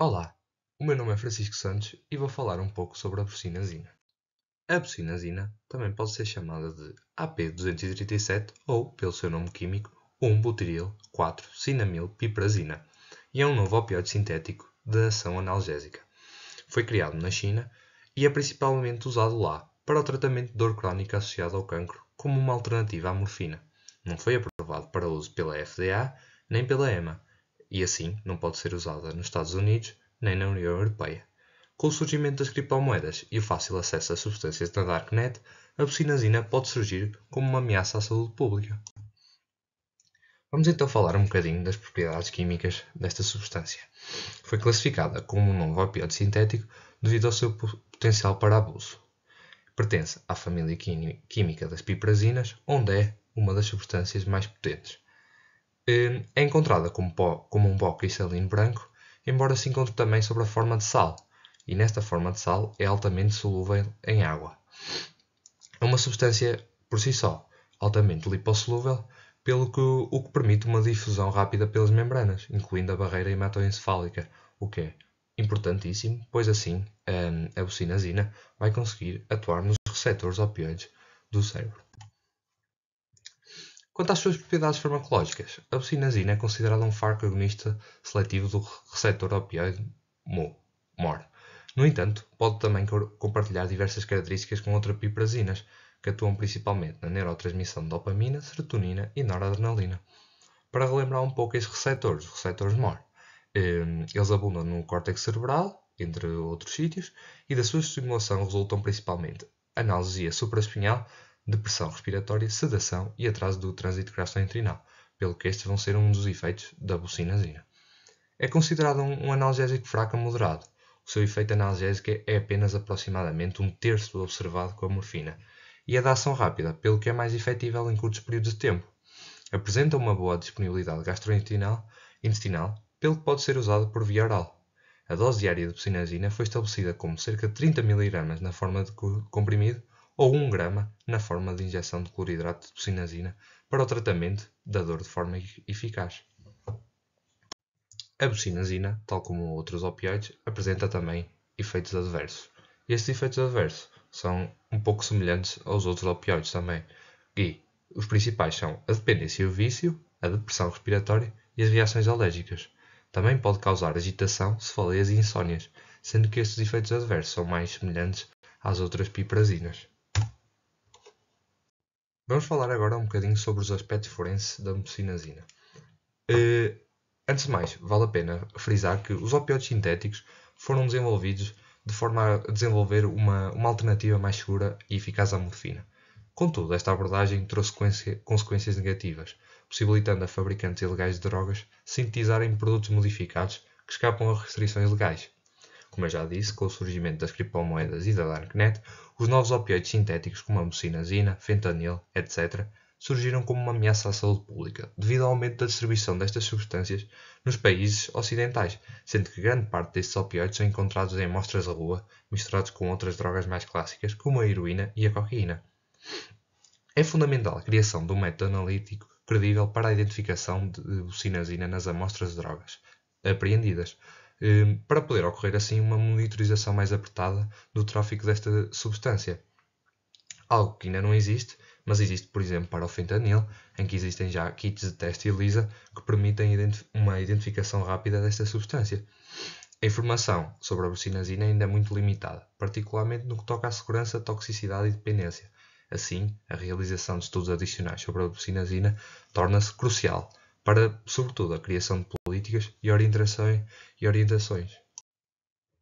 Olá, o meu nome é Francisco Santos e vou falar um pouco sobre a bocinazina. A bocinazina também pode ser chamada de AP237 ou, pelo seu nome químico, 1-butiril-4-cinamilpiprazina e é um novo opioide sintético de ação analgésica. Foi criado na China e é principalmente usado lá para o tratamento de dor crónica associada ao cancro como uma alternativa à morfina. Não foi aprovado para uso pela FDA nem pela EMA e assim não pode ser usada nos Estados Unidos nem na União Europeia. Com o surgimento das criptomoedas e o fácil acesso a substâncias na Darknet, a psilocibina pode surgir como uma ameaça à saúde pública. Vamos então falar um bocadinho das propriedades químicas desta substância. Foi classificada como um novo opioide sintético devido ao seu potencial para abuso. Pertence à família química das piperazinas, onde é uma das substâncias mais potentes. Eh, é encontrada como, pó, como um pó cristalino branco, embora se encontre também sobre a forma de sal, e nesta forma de sal é altamente solúvel em água. É uma substância por si só, altamente lipossolúvel, pelo que, o que permite uma difusão rápida pelas membranas, incluindo a barreira hematoencefálica, o que é importantíssimo, pois assim a, eh, a bucinazina vai conseguir atuar nos receptores opioides do cérebro. Quanto às suas propriedades farmacológicas, a psilocibina é considerada um agonista seletivo do receptor opioide MOR. No entanto, pode também compartilhar diversas características com outras piprazinas, que atuam principalmente na neurotransmissão de dopamina, serotonina e noradrenalina. Para relembrar um pouco estes receptores, os receptores MOR, ehm, eles abundam no córtex cerebral, entre outros sítios, e da sua estimulação resultam principalmente analgesia supraespinhal, depressão respiratória, sedação e atraso do trânsito gastrointestinal, pelo que estes vão ser um dos efeitos da bucinazina. É considerado um analgésico fraco a moderado. O seu efeito analgésico é apenas aproximadamente um terço do observado com a morfina e é de ação rápida, pelo que é mais efetível em curtos períodos de tempo. Apresenta uma boa disponibilidade gastrointestinal, intestinal, pelo que pode ser usado por via oral. A dose diária de bucinazina foi estabelecida como cerca de 30 mg na forma de comprimido ou 1 grama na forma de injeção de cloridrato de tocinazina para o tratamento da dor de forma eficaz. A bucinazina, tal como outros opioides, apresenta também efeitos adversos. estes efeitos adversos são um pouco semelhantes aos outros opioides também. E os principais são a dependência e o vício, a depressão respiratória e as reações alérgicas. Também pode causar agitação, cefaleias e insónias, sendo que estes efeitos adversos são mais semelhantes às outras piperazinas. Vamos falar agora um bocadinho sobre os aspectos forenses da mucinazina. Uh, eh, antes de mais, vale a pena frisar que os opioides sintéticos foram desenvolvidos de forma a desenvolver uma, uma alternativa mais segura e eficaz à morfina. Contudo, esta abordagem trouxe consequências negativas, possibilitando a fabricantes ilegais de drogas sintetizarem produtos modificados que escapam a restrições legais. Como eu já disse, com o surgimento das criptomoedas e da Darknet, os novos opioides sintéticos como a mocinazina, fentanil, etc., surgiram como uma ameaça à saúde pública, devido ao aumento da distribuição destas substâncias nos países ocidentais, sendo que grande parte destes opioides são encontrados em amostras da rua, misturados com outras drogas mais clássicas, como a heroína e a cocaína. É fundamental a criação de um método analítico credível para a identificação de bucinazina nas amostras de drogas apreendidas, Ehm, para poder ocorrer assim uma monitorização mais apertada do tráfico desta substância. Algo que ainda não existe, mas existe, por exemplo, para o fentanil, em que existem já kits de teste ELISA que permitem uma identificação rápida desta substância. A informação sobre a brucinazina ainda é muito limitada, particularmente no que toca à segurança, toxicidade e dependência. Assim, a realização de estudos adicionais sobre a brucinazina torna-se crucial, para, sobretudo, a criação de políticas e orientações. E orientações.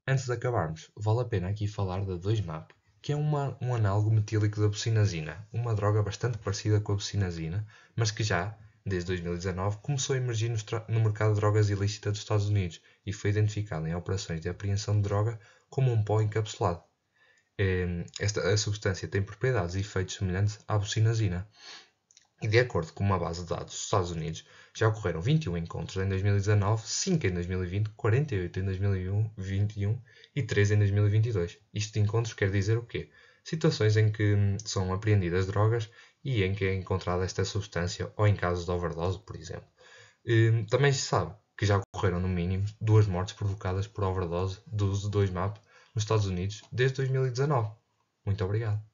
Antes de acabarmos, vale a pena aqui falar da 2-MAP, que é uma, um análogo metílico da bocinazina, uma droga bastante parecida com a bocinazina, mas que já, desde 2019, começou a emergir no, no mercado de drogas ilícitas dos Estados Unidos e foi identificada em operações de apreensão de droga como um pó encapsulado. Ehm, esta a substância tem propriedades e efeitos semelhantes à bocinazina, e de acordo com uma base de dados dos Estados Unidos, já ocorreram 21 encontros em 2019, 5 em 2020, 48 em 2021 e 3 em 2022. Isto de encontros quer dizer o quê? Situações em que hum, são apreendidas drogas e em que é encontrada esta substância ou em casos de overdose, por exemplo. Hum, também se sabe que já ocorreram no mínimo duas mortes provocadas por overdose do uso de 2-MAP nos Estados Unidos desde 2019. Muito obrigado.